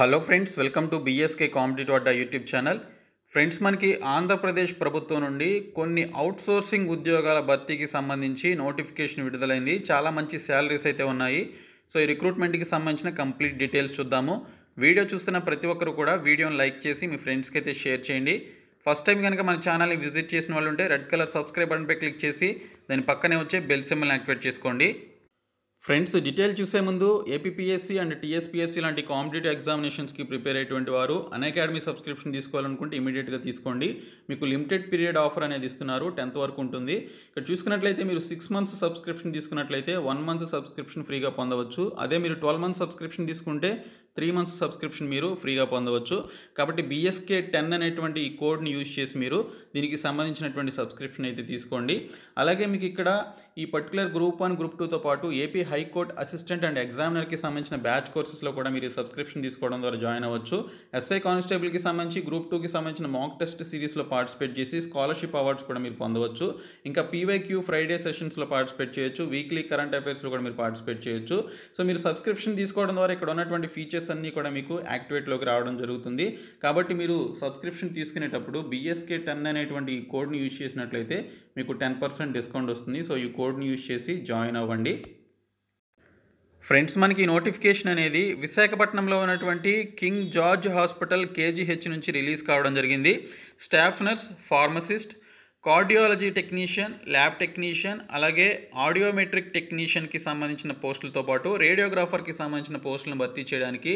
hello friends welcome to BSK competitive Adda YouTube channel friends మనకి ఆంధ్రప్రదేశ్ ప్రభుత్వం నుండి కొన్ని అవుట్సోర్సింగ్ ఉద్యోగాల భర్తీకి సంబంధించి నోటిఫికేషన్ విడుదలైంది చాలా మంచి శాలరీస్ అయితే ఉన్నాయి సో ఈ రిక్రూట్మెంట్కి సంబంధించిన కంప్లీట్ డీటెయిల్స్ చూద్దాము వీడియో చూస్తున్న ప్రతి ఒక్కరు కూడా వీడియోని లైక్ చేసి మీ ఫ్రెండ్స్కి అయితే షేర్ చేయండి ఫస్ట్ టైం కనుక మన ఛానల్ని విజిట్ చేసిన వాళ్ళు ఉంటే రెడ్ కలర్ సబ్స్క్రైబ్ బటన్పై క్లిక్ చేసి దాని పక్కనే వచ్చే బెల్ సిమ్మల్ని యాక్టివేట్ చేసుకోండి ఫ్రెండ్స్ డీటెయిల్ చూసే ముందు ఏపీఎస్సీ అండ్ టీఎస్పీఎస్సీ లాంటి కాంపిటేటివ్ ఎగ్జామినేషన్స్కి ప్రిపేర్ అయ్యేటువంటి వారు అకాడమీ సబ్స్క్రిప్షన్ తీసుకోవాలనుకుంటే ఇమీడియట్గా తీసుకోండి మీకు లిమిటెడ్ పీరియడ్ ఆఫర్ అనేది ఇస్తున్నారు టెన్త్ వరకు ఉంటుంది ఇక్కడ చూసుకున్నట్లయితే మీరు సిక్స్ మంత్స్ సబ్స్క్రిప్షన్ తీసుకున్నట్లయితే వన్ మంత్ సబ్స్క్రిప్షన్ ఫ్రీగా పొందవచ్చు అదే మీరు ట్వెల్వ్ మంత్ సబ్స్క్రిప్షన్ తీసుకుంటే త్రీ మంత్స్ సబ్స్క్రిప్షన్ మీరు ఫ్రీగా పొందవచ్చు కాబట్టి బిఎస్కే టెన్ అనేటువంటి ఈ కోడ్ని యూజ్ చేసి మీరు దీనికి సంబంధించినటువంటి సబ్స్క్రిప్షన్ అయితే తీసుకోండి అలాగే మీకు ఇక్కడ ఈ పర్టికులర్ గ్రూప్ వన్ గ్రూప్ టూతో పాటు ఏపీ హైకోర్టు అసిస్టెంట్ అండ్ ఎగ్జామినర్కి సంబంధించిన బ్యాచ్ కోర్సెస్లో కూడా మీరు సబ్స్క్రిప్షన్ తీసుకోవడం ద్వారా జాయిన్ అవ్వచ్చు ఎస్ఐ కానిస్టేబుల్కి సంబంధించి గ్రూప్ టూకి సంబంధించిన మాక్ టెస్ట్ సిరీస్లో పార్టిసిపేట్ చేసి స్కాలర్షిప్ అవార్డ్స్ కూడా మీరు పొందవచ్చు ఇంకా పీవైక్యూ ఫ్రైడే సెషన్స్లో పార్టిసిపేట్ చేయొచ్చు వీక్లీ కరెంట్ అఫైర్స్లో కూడా మీరు పార్టిసిపేట్ చేయొచ్చు సో మీరు సబ్స్క్రిప్షన్ తీసుకోవడం ద్వారా ఇక్కడ ఉన్నటువంటి ఫీచర్స్ ఫీచర్స్ అన్నీ కూడా మీకు యాక్టివేట్లోకి రావడం జరుగుతుంది కాబట్టి మీరు సబ్స్క్రిప్షన్ తీసుకునేటప్పుడు బిఎస్కే టెన్ అనేటువంటి కోడ్ని యూజ్ చేసినట్లయితే మీకు టెన్ పర్సెంట్ డిస్కౌంట్ వస్తుంది సో ఈ కోడ్ని యూజ్ చేసి జాయిన్ అవ్వండి ఫ్రెండ్స్ మనకి నోటిఫికేషన్ అనేది విశాఖపట్నంలో ఉన్నటువంటి కింగ్ జార్జ్ హాస్పిటల్ కేజీహెచ్ నుంచి రిలీజ్ కావడం జరిగింది staff nurse pharmacist cardiology technician lab technician అలాగే ఆడియోమెట్రిక్ టెక్నీషియన్కి సంబంధించిన పోస్టులతో పాటు రేడియోగ్రాఫర్కి సంబంధించిన పోస్టులను భర్తీ చేయడానికి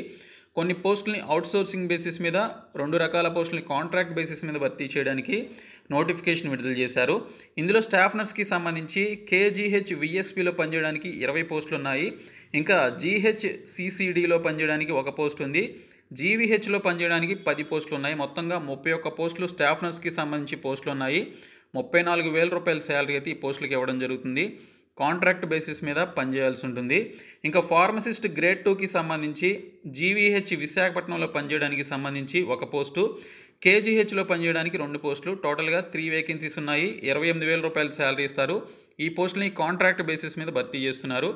కొన్ని పోస్టుల్ని సోర్సింగ్ బేసిస్ మీద రెండు రకాల పోస్టుల్ని కాంట్రాక్ట్ బేసిస్ మీద భర్తీ చేయడానికి నోటిఫికేషన్ విడుదల చేశారు ఇందులో స్టాఫ్ నర్స్కి సంబంధించి కేజీహెచ్ విఎస్పిలో పనిచేయడానికి ఇరవై పోస్టులు ఉన్నాయి ఇంకా జీహెచ్ సిసిడిలో పనిచేయడానికి ఒక పోస్ట్ ఉంది జీవీహెచ్లో పనిచేయడానికి పది పోస్టులు ఉన్నాయి మొత్తంగా ముప్పై ఒక్క పోస్టులు స్టాఫ్ నర్స్కి సంబంధించి పోస్టులు ఉన్నాయి ముప్పై నాలుగు వేల రూపాయల శాలరీ అయితే ఈ పోస్టులకు ఇవ్వడం జరుగుతుంది కాంట్రాక్ట్ బేసిస్ మీద పనిచేయాల్సి ఉంటుంది ఇంకా ఫార్మసిస్ట్ గ్రేడ్ టూకి సంబంధించి జీవీహెచ్ విశాఖపట్నంలో పనిచేయడానికి సంబంధించి ఒక పోస్టు కేజీహెచ్లో పనిచేయడానికి రెండు పోస్టులు టోటల్గా త్రీ వేకెన్సీస్ ఉన్నాయి ఇరవై ఎనిమిది వేల రూపాయల శాలరీ ఇస్తారు ఈ పోస్టుని కాంట్రాక్ట్ బేసిస్ మీద భర్తీ చేస్తున్నారు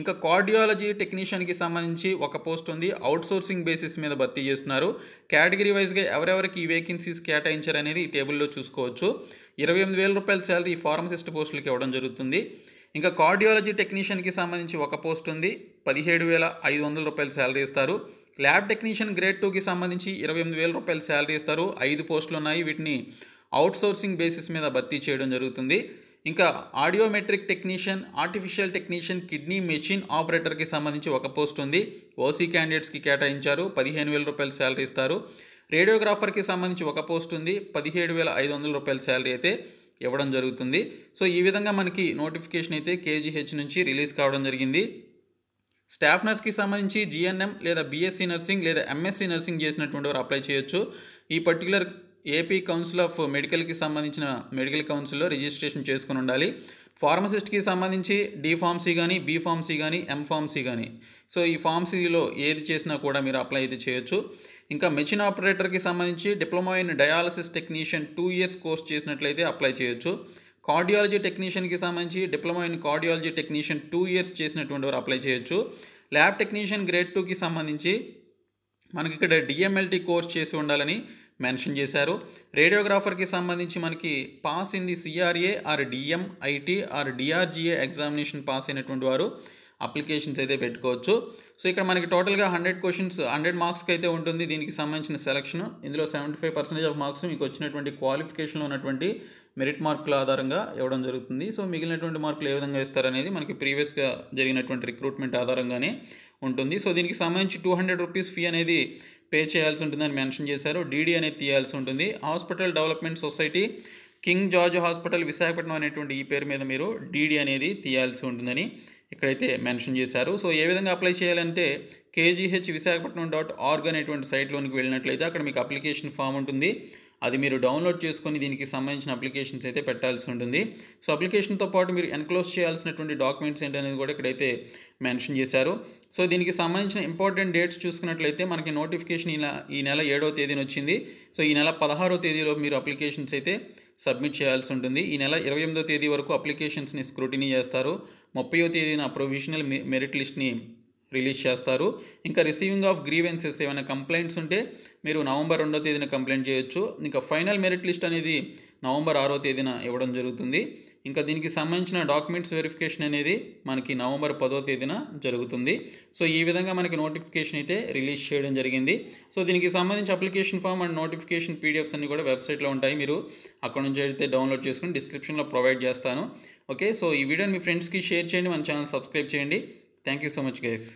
ఇంకా కార్డియాలజీ టెక్నీషియన్కి సంబంధించి ఒక పోస్ట్ ఉంది అవుట్సోర్సింగ్ బేసిస్ మీద భర్తీ చేస్తున్నారు కేటగిరీ వైజ్గా ఎవరెవరికి ఈ వేకెన్సీస్ కేటాయించారనేది ఈ టేబుల్లో చూసుకోవచ్చు ఇరవై ఎనిమిది వేల రూపాయల శాలరీ ఫార్మసిస్ట్ పోస్టులకి ఇవ్వడం జరుగుతుంది ఇంకా కార్డియాలజీ టెక్నీషియన్కి సంబంధించి ఒక పోస్ట్ ఉంది పదిహేడు వేల ఐదు వందల రూపాయల శాలరీ ఇస్తారు ల్యాబ్ టెక్నీషియన్ గ్రేడ్ టూకి సంబంధించి ఇరవై ఎనిమిది వేల రూపాయల శాలరీ ఇస్తారు ఐదు పోస్టులు ఉన్నాయి వీటిని అవుట్సోర్సింగ్ బేసిస్ మీద భర్తీ చేయడం జరుగుతుంది ఇంకా audiometric technician artificial technician kidney machine ఆపరేటర్కి సంబంధించి ఒక పోస్ట్ ఉంది ఓసీ క్యాండిడేట్స్కి కేటాయించారు పదిహేను వేల రూపాయలు శాలరీ ఇస్తారు రేడియోగ్రాఫర్కి సంబంధించి ఒక పోస్ట్ ఉంది పదిహేడు వేల ఐదు వందల రూపాయల శాలరీ అయితే ఇవ్వడం జరుగుతుంది సో ఈ విధంగా మనకి నోటిఫికేషన్ అయితే కేజీహెచ్ నుంచి రిలీజ్ కావడం జరిగింది స్టాఫ్ నర్స్కి సంబంధించి జీఎన్ఎం లేదా బీఎస్సీ నర్సింగ్ లేదా ఎంఎస్సీ నర్సింగ్ చేసినటువంటి వారు అప్లై చేయొచ్చు ఈ పర్టికులర్ ఏపీ కౌన్సిల్ ఆఫ్ మెడికల్కి సంబంధించిన మెడికల్ కౌన్సిల్లో రిజిస్ట్రేషన్ చేసుకుని ఉండాలి ఫార్మసిస్ట్కి సంబంధించి డి ఫార్మసీ కానీ బీ ఫార్మసీ కానీ ఎం ఫార్మసీ కానీ సో ఈ ఫార్మసీలో ఏది చేసినా కూడా మీరు అప్లై అయితే చేయొచ్చు ఇంకా మెషిన్ ఆపరేటర్కి సంబంధించి diploma in dialysis technician two years course చేసినట్లయితే అప్లై చేయొచ్చు కార్డియాలజీ టెక్నీషియన్కి సంబంధించి diploma in cardiology technician two years చేసినటువంటి వారు అప్లై చేయొచ్చు ల్యాబ్ టెక్నీషియన్ గ్రేడ్ టూకి సంబంధించి మనకి ఇక్కడ డిఎంఎల్టీ కోర్స్ చేసి ఉండాలని మెన్షన్ చేశారు రేడియోగ్రాఫర్కి సంబంధించి మనకి pass in the CRA R DM IT R DRGA examination pass అయినటువంటి వారు అప్లికేషన్స్ అయితే పెట్టుకోవచ్చు సో ఇక్కడ మనకి టోటల్గా హండ్రెడ్ క్వశ్చన్స్ హండ్రెడ్ మార్క్స్కి అయితే ఉంటుంది దీనికి సంబంధించిన సెలక్షన్ ఇందులో seventy five percentage of marks మీకు వచ్చినటువంటి క్వాలిఫికేషన్లో ఉన్నటువంటి మెరిట్ మార్కుల ఆధారంగా ఇవ్వడం జరుగుతుంది సో మిగిలినటువంటి మార్కులు ఏ విధంగా ఇస్తారనేది మనకి ప్రీవియస్గా జరిగినటువంటి రిక్రూట్మెంట్ ఆధారంగానే ఉంటుంది సో దీనికి సంబంధించి టూ హండ్రెడ్ రూపీస్ ఫీ అనేది పే చేయాల్సి ఉంటుందని మెన్షన్ చేశారు డీడీ అనేది తీయాల్సి ఉంటుంది hospital development society King George hospital Visakhapatnam అనేటువంటి ఈ పేరు మీద మీరు డీడీ అనేది తీయాల్సి ఉంటుందని ఇక్కడైతే మెన్షన్ చేశారు సో ఏ విధంగా అప్లై చేయాలంటే కేజీహెచ్ విశాఖపట్నం డాట్ ఆర్గ్ అనేటువంటి సైట్లోనికి వెళ్ళినట్లయితే అక్కడ మీకు అప్లికేషన్ ఫామ్ ఉంటుంది అది మీరు డౌన్లోడ్ చేసుకొని దీనికి సంబంధించిన అప్లికేషన్స్ అయితే పెట్టాల్సి ఉంటుంది సో అప్లికేషన్తో పాటు మీరు ఎన్క్లోజ్ చేయాల్సినటువంటి డాక్యుమెంట్స్ ఏంటనేది కూడా ఇక్కడైతే మెన్షన్ చేశారు సో దీనికి సంబంధించిన ఇంపార్టెంట్ డేట్స్ చూసుకున్నట్లయితే మనకి నోటిఫికేషన్ ఈ ఈ నెల ఏడవ తేదీన వచ్చింది సో ఈ నెల పదహారో తేదీలో మీరు అప్లికేషన్స్ అయితే సబ్మిట్ చేయాల్సి ఉంటుంది ఈ నెల ఇరవై ఎనిమిదో తేదీ వరకు అప్లికేషన్స్ని స్క్రూటినీ చేస్తారు ముప్పయో తేదీన ప్రొవిజనల్ మెరిట్ లిస్ట్ని రిలీజ్ చేస్తారు ఇంకా రిసీవింగ్ ఆఫ్ గ్రీవెన్సెస్ ఏమైనా కంప్లైంట్స్ ఉంటే మీరు నవంబర్ రెండో తేదీన కంప్లైంట్ చేయొచ్చు ఇంకా ఫైనల్ మెరిట్ లిస్ట్ అనేది నవంబర్ ఆరో తేదీన ఇవ్వడం జరుగుతుంది ఇంకా దీనికి సంబంధించిన డాక్యుమెంట్స్ వెరిఫికేషన్ అనేది మనకి నవంబర్ పదో తేదీన జరుగుతుంది సో ఈ విధంగా మనకి నోటిఫికేషన్ అయితే రిలీజ్ చేయడం జరిగింది సో దీనికి సంబంధించి application form and notification PDFs అన్ని కూడా వెబ్సైట్లో ఉంటాయి మీరు అక్కడ నుంచి అయితే డౌన్లోడ్ చేసుకుని డిస్క్రిప్షన్లో ప్రొవైడ్ చేస్తాను ఓకే సో ఈ వీడియోని మీ ఫ్రెండ్స్కి షేర్ చేయండి మన ఛానల్ సబ్స్క్రైబ్ చేయండి thank you so much guys